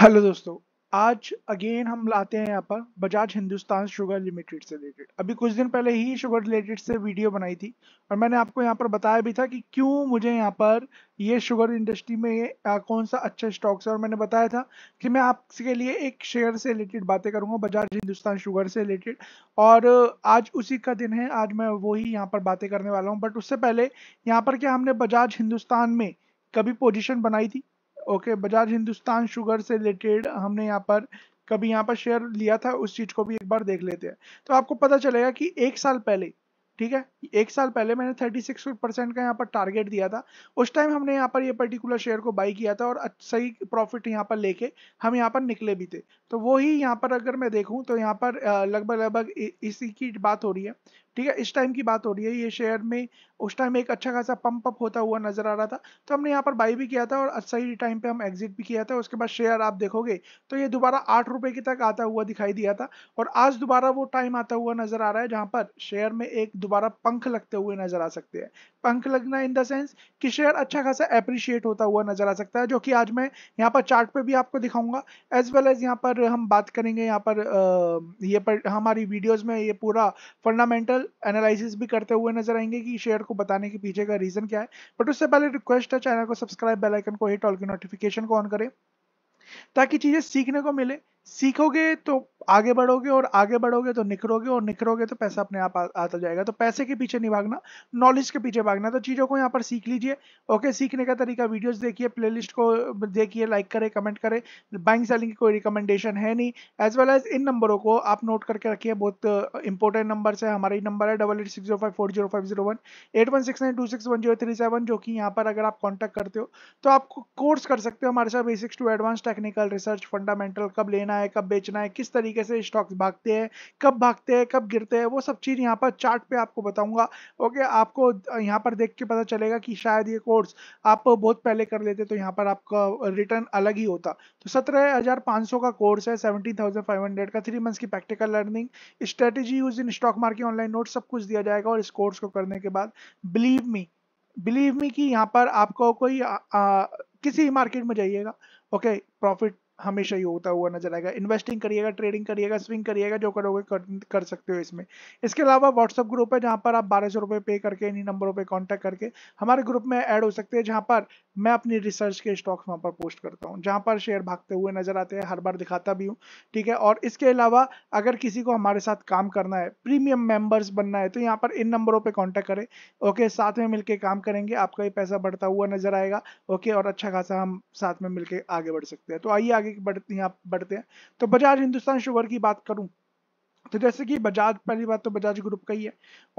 hello दोस्तों आज again हम लाते हैं यहाँ पर बजाज हिंदुस्तान शुगर लिमिटेड से रिलेटेड अभी कुछ दिन पहले ही शुगर रिलेटेड से वीडियो बनाई थी और मैंने आपको यहाँ पर बताया भी था कि क्यों मुझे यहाँ पर ये शुगर इंडस्ट्री में कौन सा अच्छा स्टॉक्स है और मैंने बताया था कि मैं आपके लिए एक शेयर से रिलेटेड बातें करूँगा बजाज हिंदुस्तान शुगर से रिलेटेड और आज उसी का दिन है आज मैं ही यहाँ पर बातें करने वाला हूँ बट उससे पहले यहाँ पर क्या हमने बजाज हिंदुस्तान में कभी पोजिशन बनाई थी ओके बजाज हिंदुस्तान शुगर से रिलेटेड हमने यहाँ पर कभी यहाँ पर शेयर लिया था उस चीज़ को भी एक बार देख लेते हैं तो आपको पता चलेगा कि एक साल पहले ठीक है एक साल पहले मैंने 36 परसेंट का यहाँ पर टारगेट दिया था उस टाइम हमने यहाँ पर ये पर्टिकुलर शेयर को बाई किया था और सही प्रॉफिट यहाँ पर लेके हम यहाँ पर निकले भी थे तो वो ही यहाँ पर अगर मैं देखूँ तो यहाँ पर लगभग लगभग इसी की बात हो रही है ठीक है इस टाइम की बात हो रही है ये शेयर में उस टाइम एक अच्छा खासा पंप अप होता हुआ नजर आ रहा था तो हमने यहाँ पर बाई भी किया था और सही टाइम पे हम एग्जिट भी किया था उसके बाद शेयर आप देखोगे तो ये दोबारा आठ रुपये की तक आता हुआ दिखाई दिया था और आज दोबारा वो टाइम आता हुआ नजर आ रहा है जहाँ पर शेयर में एक दोबारा पंख लगते हुए नजर आ सकते हैं पंख लगना इन द सेंस कि शेयर अच्छा खासा अप्रिशिएट होता हुआ नजर आ सकता है जो कि आज मैं यहाँ पर चार्ट पे भी आपको दिखाऊंगा एज वेल एज यहाँ पर हम बात करेंगे यहाँ पर ये पर हमारी वीडियोज में ये पूरा फंडामेंटल एनालिसिस भी करते हुए नजर आएंगे कि शेयर को बताने के पीछे का रीजन क्या है बट उससे पहले रिक्वेस्ट है चैनल को सब्सक्राइब बेलाइकन को हिट ऑल की नोटिफिकेशन को ऑन करें ताकि चीज़ें सीखने को मिले सीखोगे तो आगे बढ़ोगे और आगे बढ़ोगे तो निखरोगे और निखरोगे तो पैसा अपने आप आ, आता जाएगा तो पैसे के पीछे नहीं भागना नॉलेज के पीछे भागना तो चीज़ों को यहाँ पर सीख लीजिए ओके सीखने का तरीका वीडियोस देखिए प्लेलिस्ट को देखिए लाइक करें कमेंट करें बैंक सेलिंग की कोई रिकमेंडेशन है नहीं एज वेल एज इन नंबरों को आप नोट करके रखिए बहुत इंपॉर्टेंट uh, नंबर है हमारा ही नंबर है double eight six zero five four zero five zero one eight one six nine two six one zero three seven जो कि यहाँ पर अगर आप कॉन्टैक्ट करते हो तो आप कोर्स कर सकते हो हमारे साथ basics to advance technical research fundamental कब लेना खरीदना है कब बेचना है किस तरीके से स्टॉक्स भागते हैं कब भागते हैं कब गिरते हैं वो सब चीज़ यहाँ पर चार्ट पे आपको बताऊंगा ओके आपको यहाँ पर देख के पता चलेगा कि शायद ये कोर्स आप बहुत पहले कर लेते तो यहाँ पर आपका रिटर्न अलग ही होता तो सत्रह हज़ार पाँच सौ का कोर्स है सेवेंटी थाउजेंड फाइव हंड्रेड का थ्री मंथ्स की practical learning strategy use in stock market online note सब कुछ दिया जाएगा और इस कोर्स को करने के बाद बिलीव मी बिलीव मी कि यहाँ पर आपको कोई आ, आ, किसी मार्केट में जाइएगा ओके प्रॉफिट हमेशा ही होता हुआ नजर आएगा इन्वेस्टिंग करिएगा ट्रेडिंग करिएगा स्विंग करिएगा जो करोगे कर, कर सकते हो इसमें इसके अलावा व्हाट्सअप ग्रुप है जहाँ पर आप बारह सौ रुपये पे करके इन्हीं नंबरों पे कांटेक्ट करके हमारे ग्रुप में ऐड हो सकते हैं जहाँ पर मैं अपनी रिसर्च के स्टॉक्स वहाँ पर पोस्ट करता हूँ जहाँ पर शेयर भागते हुए नजर आते हैं हर बार दिखाता भी हूँ ठीक है और इसके अलावा अगर किसी को हमारे साथ काम करना है प्रीमियम मेम्बर्स बनना है तो यहाँ पर इन नंबरों पर कॉन्टैक्ट करें ओके साथ में मिलकर काम करेंगे आपका ये पैसा बढ़ता हुआ नजर आएगा ओके और अच्छा खासा हम साथ में मिलकर आगे बढ़ सकते हैं तो आइए आगे आगे बढ़ते हैं बढ़ते हैं तो बजाज हिंदुस्तान शुगर की बात करूं तो जैसे कि बजाज पहली बात तो बजाज ग्रुप का ही है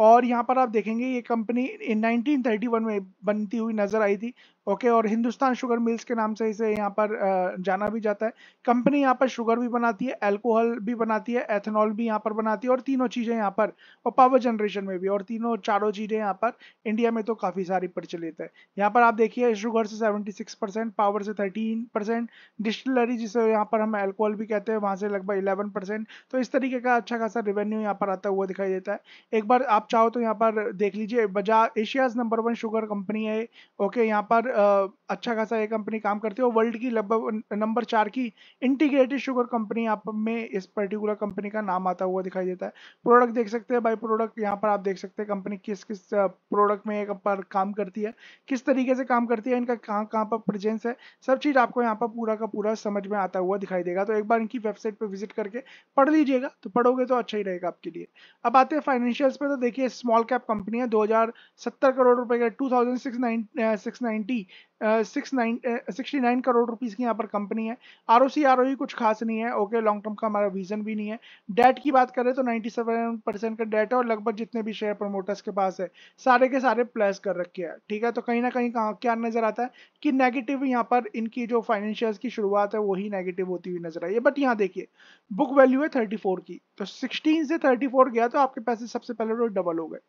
और यहाँ पर आप देखेंगे ये कंपनी 1931 में बनती हुई नजर आई थी ओके और हिंदुस्तान शुगर मिल्स के नाम से इसे यहाँ पर जाना भी जाता है कंपनी यहाँ पर शुगर भी बनाती है एल्कोहल भी बनाती है एथेनॉल भी यहाँ पर बनाती है और तीनों चीज़ें यहाँ पर और पावर जनरेशन में भी और तीनों चारों चीज़ें यहाँ पर इंडिया में तो काफ़ी सारी प्रचलित है यहाँ पर आप देखिए शुगर से सेवेंटी सिक्स परसेंट पावर से थर्टीन परसेंट डिस्टिलरी जिसे यहाँ पर हम एल्कोहल भी कहते हैं वहाँ से लगभग इलेवन परसेंट तो इस तरीके का अच्छा खासा रेवेन्यू यहाँ पर आता हुआ दिखाई देता है एक बार आप चाहो तो यहाँ पर देख लीजिए Bajaj Asia's number one sugar company है ओके यहाँ पर अच्छा खासा ये कंपनी काम करती है और वर्ल्ड की लगभग नंबर चार की इंटीग्रेटेड शुगर कंपनी आप में इस पर्टिकुलर कंपनी का नाम आता हुआ दिखाई देता है प्रोडक्ट देख सकते हैं बाई प्रोडक्ट यहाँ पर आप देख सकते हैं कंपनी किस किस प्रोडक्ट में पर काम करती है किस तरीके से काम करती है इनका कहाँ कहाँ पर प्रेजेंस है सब चीज़ आपको यहाँ पर पूरा का पूरा समझ में आता हुआ दिखाई देगा तो एक बार इनकी वेबसाइट पर विजिट करके पढ़ लीजिएगा तो पढ़ोगे तो अच्छा ही रहेगा आपके लिए अब आते हैं फाइनेंशियल्स पर तो देखिए स्मॉल कैप कंपनी है दो करोड़ रुपए का 2690 सिक्सटी नाइन करोड़ रुपीज की यहाँ पर कंपनी है R O C R O कुछ खास नहीं है ओके लॉन्ग टर्म का हमारा विजन भी नहीं है डेट की बात करें तो नाइन्टी सेवन परसेंट का डेट है और लगभग जितने भी शेयर प्रमोटर्स के पास है सारे के सारे प्लस कर रखे हैं ठीक है तो कहीं ना कहीं कहाँ क्या नजर आता है कि नेगेटिव यहाँ पर इनकी जो फाइनेंशियल्स की शुरुआत है वही नेगेटिव होती हुई नजर आई है बट यहाँ देखिए बुक वैल्यू है थर्टी की तो सिक्सटीन से थर्टी गया तो आपके पैसे सबसे पहले तो डबल हो गए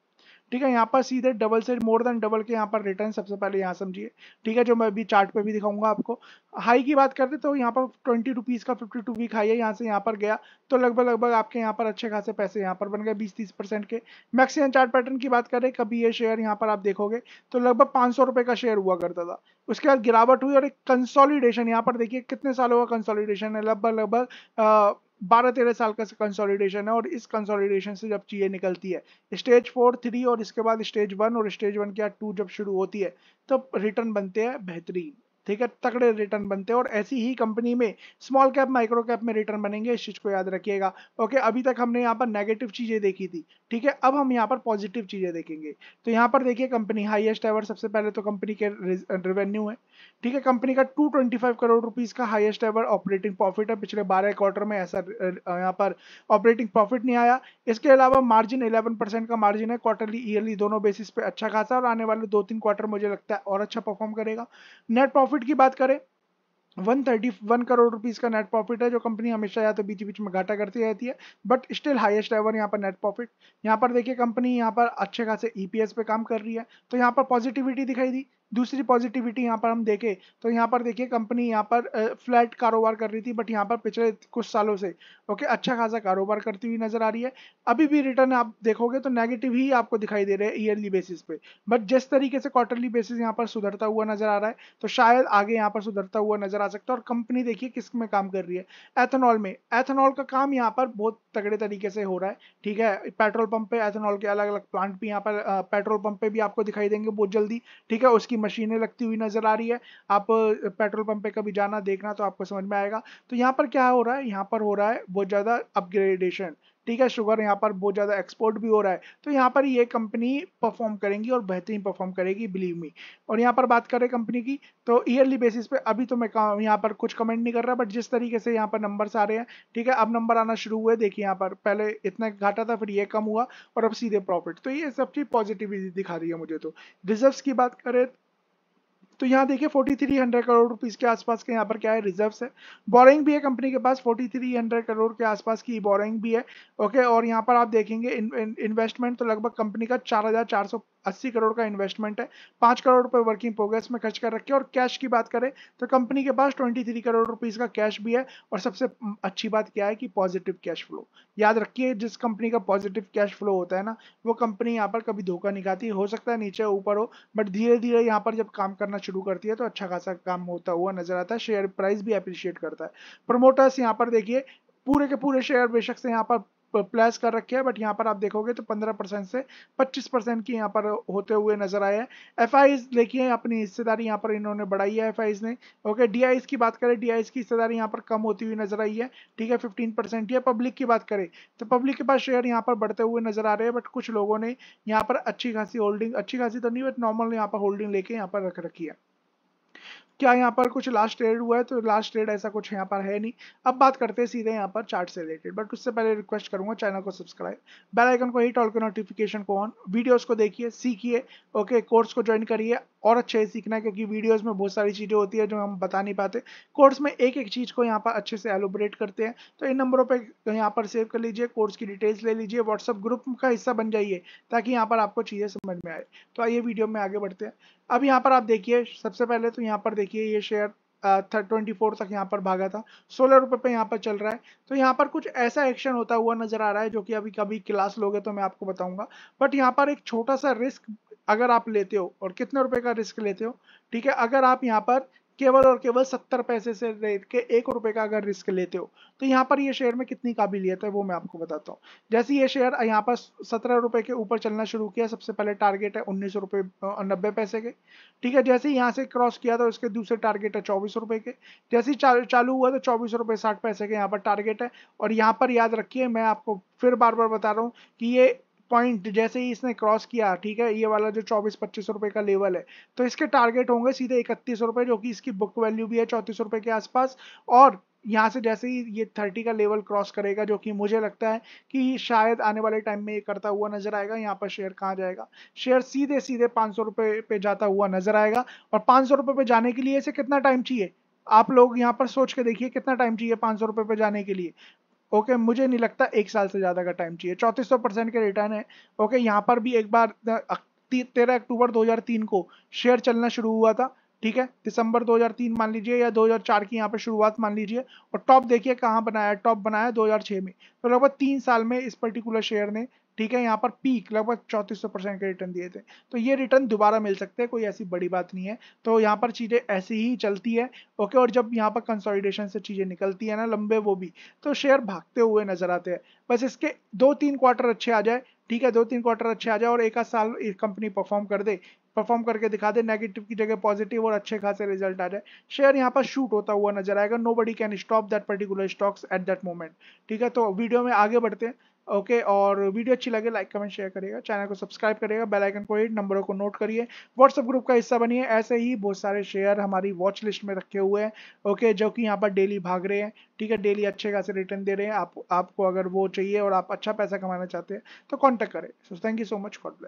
ठीक है यहाँ पर सीधे डबल से मोर देन डबल के यहाँ पर रिटर्न सबसे पहले यहाँ समझिए ठीक है जो मैं अभी चार्ट पे भी दिखाऊंगा आपको हाई की बात करते तो यहाँ पर ट्वेंटी रुपीज़ का फिफ्टी टू वीक हाई है यहाँ से यहाँ पर गया तो लगभग लगभग आपके यहाँ पर अच्छे खासे पैसे यहाँ पर बन गए बीस तीस परसेंट के मैक्सिमम चार्ट पैटर्न की बात करें कभी ये शेयर यहाँ पर आप देखोगे तो लगभग पाँच सौ रुपये का शेयर हुआ करता था उसके बाद गिरावट हुई और एक कंसोलिडेशन यहाँ पर देखिए कितने सालों का कंसोलिडेशन है लगभग लगभग बारह तेरह साल का कंसोलिडेशन है और इस कंसोलिडेशन से जब चीज़ें निकलती है स्टेज फोर थ्री और इसके बाद स्टेज वन और स्टेज वन क्या टू जब शुरू होती है तब रिटर्न बनते हैं बेहतरीन ठीक है तकड़े रिटर्न बनते हैं और ऐसी ही कंपनी में स्मॉल कैप माइक्रो कैप में रिटर्न बनेंगे इस चीज़ को याद रखिएगा ओके अभी तक हमने यहाँ पर नेगेटिव चीज़ें देखी थी ठीक है अब हम यहाँ पर पॉजिटिव चीज़ें देखेंगे तो यहाँ पर देखिए कंपनी हाईएस्ट एवर सबसे पहले तो कंपनी के रेवेन्यू है ठीक है कंपनी का 225 करोड़ रुपीस का हाईएस्ट एवर ऑपरेटिंग प्रॉफिट है पिछले 12 क्वार्टर में ऐसा यहाँ पर ऑपरेटिंग प्रॉफिट नहीं आया इसके अलावा मार्जिन 11 परसेंट का मार्जिन है क्वार्टरली ईयरली दोनों बेसिस पे अच्छा खासा और आने वाले दो तीन क्वार्टर मुझे लगता है और अच्छा परफॉर्म करेगा नेट प्रॉफिट की बात करें 131 करोड़ रुपीस का नेट प्रॉफिट है जो कंपनी हमेशा या तो बीच बीच में घाटा करती रहती है बट स्टिल हाईएस्ट एवर यहाँ पर नेट प्रॉफिट यहाँ पर देखिए कंपनी यहाँ पर अच्छे खासे ईपीएस e पे काम कर रही है तो यहाँ पर पॉजिटिविटी दिखाई दी दूसरी पॉजिटिविटी यहाँ पर हम देखें तो यहाँ पर देखिए कंपनी यहाँ पर फ्लैट कारोबार कर रही थी बट यहाँ पर पिछले कुछ सालों से ओके अच्छा खासा कारोबार करती हुई नजर आ रही है अभी भी रिटर्न आप देखोगे तो नेगेटिव ही आपको दिखाई दे रहे हैं ईयरली बेसिस पे बट जिस तरीके से क्वार्टरली बेसिस यहाँ पर सुधरता हुआ नजर आ रहा है तो शायद आगे यहाँ पर सुधरता हुआ नजर आ सकता है और कंपनी देखिए किस में काम कर रही है एथेनॉल में एथेनॉल का काम यहाँ पर बहुत तगड़े तरीके से हो रहा है ठीक है पेट्रोल पंप पे एथेनॉल के अलग अलग प्लांट भी यहाँ पर पेट्रोल पंप पे भी आपको दिखाई देंगे बहुत जल्दी ठीक है उसकी की मशीनें लगती हुई नजर आ रही है आप पेट्रोल पंप पे कभी जाना देखना तो आपको समझ में आएगा तो यहाँ पर क्या हो रहा है यहाँ पर हो रहा है बहुत ज़्यादा अपग्रेडेशन ठीक है शुगर यहाँ पर बहुत ज़्यादा एक्सपोर्ट भी हो रहा है तो यहाँ पर ये कंपनी परफॉर्म करेंगी और बेहतरीन परफॉर्म करेगी बिलीव मी और यहाँ पर बात करें कंपनी की तो ईयरली बेसिस पे अभी तो मैं यहाँ पर कुछ कमेंट नहीं कर रहा बट जिस तरीके से यहाँ पर नंबर्स आ रहे हैं ठीक है अब नंबर आना शुरू हुए देखिए यहाँ पर पहले इतना घाटा था फिर ये कम हुआ और अब सीधे प्रॉफिट तो ये सब चीज़ पॉजिटिव दिखा रही है मुझे तो रिजर्व की बात करें तो यहाँ देखिए forty three hundred crore rupees के आसपास के यहाँ पर क्या है रिजर्व्स है बोरिंग भी है कंपनी के पास फोर्टी थ्री हंड्रेड करोड़ के आसपास की बोरिंग भी है ओके और यहाँ पर आप देखेंगे इन्वेस्टमेंट तो लगभग कंपनी का चार हजार चार सौ अस्सी करोड़ का इन्वेस्टमेंट है पाँच करोड़ रुपए वर्किंग प्रोग्रेस में खर्च कर रखे और कैश की बात करें तो कंपनी के पास ट्वेंटी थ्री करोड़ रुपीज़ का कैश भी है और सबसे अच्छी बात क्या है कि पॉजिटिव कैश फ्लो याद रखिए जिस कंपनी का पॉजिटिव कैश फ्लो होता है ना वो कंपनी यहाँ पर कभी धोखा निकाती हो सकता है नीचे ऊपर हो बट धीरे धीरे यहाँ पर जब काम करना शुरू करती है तो अच्छा खासा काम होता हुआ नजर आता है शेयर प्राइस भी अप्रिशिएट करता है प्रमोटर्स यहाँ पर देखिए पूरे के पूरे शेयर बेशक से यहाँ पर प्लस कर रखे हैं बट यहाँ पर आप देखोगे तो 15 परसेंट से 25 परसेंट की यहाँ पर होते हुए नजर आए हैं एफ देखिए अपनी हिस्सेदारी यहाँ पर इन्होंने बढ़ाई है एफ ने ओके डी की बात करें डी की हिस्सेदारी यहाँ पर कम होती हुई नजर आई है ठीक है फिफ्टीन परसेंट या पब्लिक की बात करें तो पब्लिक के पास शेयर यहाँ पर बढ़ते हुए नजर आ रहे हैं बट कुछ लोगों ने यहाँ पर अच्छी खासी होल्डिंग अच्छी खासी तो नहीं बट नॉर्मल यहाँ पर होल्डिंग लेके यहाँ पर रख रखी है क्या यहाँ पर कुछ लास्ट ट्रेड हुआ है तो लास्ट ट्रेड ऐसा कुछ यहाँ पर है नहीं अब बात करते हैं सीधे यहाँ पर चार्ट से रिलेटेड बट उससे पहले रिक्वेस्ट करूंगा चैनल को सब्सक्राइब बेल आइकन को हिट ऑल के नोटिफिकेशन को ऑन वीडियोस को देखिए सीखिए ओके कोर्स को ज्वाइन करिए और अच्छे से सीखना है क्योंकि वीडियोज़ में बहुत सारी चीज़ें होती है जो हम बता नहीं पाते कोर्स में एक एक चीज़ को यहाँ पर अच्छे से एलोबरेट करते हैं तो इन नंबरों पर यहाँ पर सेव कर लीजिए कोर्स की डिटेल्स ले लीजिए व्हाट्सअप ग्रुप का हिस्सा बन जाइए ताकि यहाँ पर आपको चीज़ें समझ में आए तो आइए वीडियो में आगे बढ़ते हैं अब यहाँ पर आप देखिए सबसे पहले तो यहाँ पर देखिए देखिए ये शेयर ट्वेंटी फोर तक यहाँ पर भागा था सोलह रुपए पे यहाँ पर चल रहा है तो यहाँ पर कुछ ऐसा एक्शन होता हुआ नजर आ रहा है जो कि अभी कभी क्लास लोगे तो मैं आपको बताऊंगा बट यहाँ पर एक छोटा सा रिस्क अगर आप लेते हो और कितने रुपए का रिस्क लेते हो ठीक है अगर आप यहाँ पर केवल और केवल सत्तर पैसे से रेट के एक रुपए का अगर रिस्क लेते हो तो यहाँ पर ये शेयर में कितनी काबिलियत है वो मैं आपको बताता हूँ जैसे ये शेयर यहाँ पर सत्रह रुपए के ऊपर चलना शुरू किया सबसे पहले टारगेट है उन्नीस रुपये नब्बे पैसे के ठीक है जैसे यहाँ से क्रॉस किया तो इसके दूसरे टारगेट है चौबीस रुपए के जैसे ही चालू हुआ तो चौबीस रुपये साठ पैसे के यहाँ पर टारगेट है और यहाँ पर याद रखिए मैं आपको फिर बार बार बता रहा हूँ कि ये पॉइंट जैसे ही इसने क्रॉस किया ठीक है ये वाला जो चौबीस पच्चीस रुपए का लेवल है तो इसके टारगेट होंगे सीधे इकतीस रुपए जो कि इसकी बुक वैल्यू भी है चौतीस रुपए के आसपास और यहाँ से जैसे ही ये थर्टी का लेवल क्रॉस करेगा जो कि मुझे लगता है कि शायद आने वाले टाइम में ये करता हुआ नजर आएगा यहाँ पर शेयर कहाँ जाएगा शेयर सीधे सीधे पाँच सौ रुपये पे जाता हुआ नजर आएगा और पाँच सौ रुपये पे जाने के लिए इसे कितना टाइम चाहिए आप लोग यहाँ पर सोच के देखिए कितना टाइम चाहिए पाँच सौ रुपये पे जाने के लिए ओके okay, मुझे नहीं लगता एक साल से ज़्यादा का टाइम चाहिए चौतीस सौ परसेंट के रिटर्न है ओके okay, यहाँ पर भी एक बार तेरह अक्टूबर 2003 को शेयर चलना शुरू हुआ था ठीक है दिसंबर 2003 मान लीजिए या 2004 की यहाँ पे शुरुआत मान लीजिए और टॉप देखिए कहाँ बनाया टॉप बनाया 2006 में तो लगभग तीन साल में इस पर्टिकुलर शेयर ने ठीक है यहाँ पर पीक लगभग चौतीस सौ परसेंट के रिटर्न दिए थे तो ये रिटर्न दोबारा मिल सकते हैं कोई ऐसी बड़ी बात नहीं है तो यहाँ पर चीज़ें ऐसी ही चलती है ओके और जब यहाँ पर कंसोलिडेशन से चीज़ें निकलती है ना लंबे वो भी तो शेयर भागते हुए नजर आते हैं बस इसके दो तीन क्वार्टर अच्छे आ जाए ठीक है दो तीन क्वार्टर अच्छे आ जाए और एक आध साल कंपनी परफॉर्म कर दे परफॉर्म करके दिखा दे नेगेटिव की जगह पॉजिटिव और अच्छे खासे रिजल्ट आ जाए शेयर यहाँ पर शूट होता हुआ नजर आएगा nobody can stop that particular stocks at that moment ठीक है तो वीडियो में आगे बढ़ते हैं ओके okay, और वीडियो अच्छी लगे लाइक कमेंट शेयर करिएगा चैनल को सब्सक्राइब करिएगा बेल आइकन को हिट नंबरों को नोट करिए व्हाट्सअप ग्रुप का हिस्सा बनिए ऐसे ही बहुत सारे शेयर हमारी वॉच लिस्ट में रखे हुए हैं ओके okay, जो कि यहाँ पर डेली भाग रहे हैं ठीक है डेली अच्छे खासे रिटर्न दे रहे हैं आप आपको अगर वो चाहिए और आप अच्छा पैसा कमाना चाहते हैं तो कॉन्टैक्ट करें so thank you so much God bless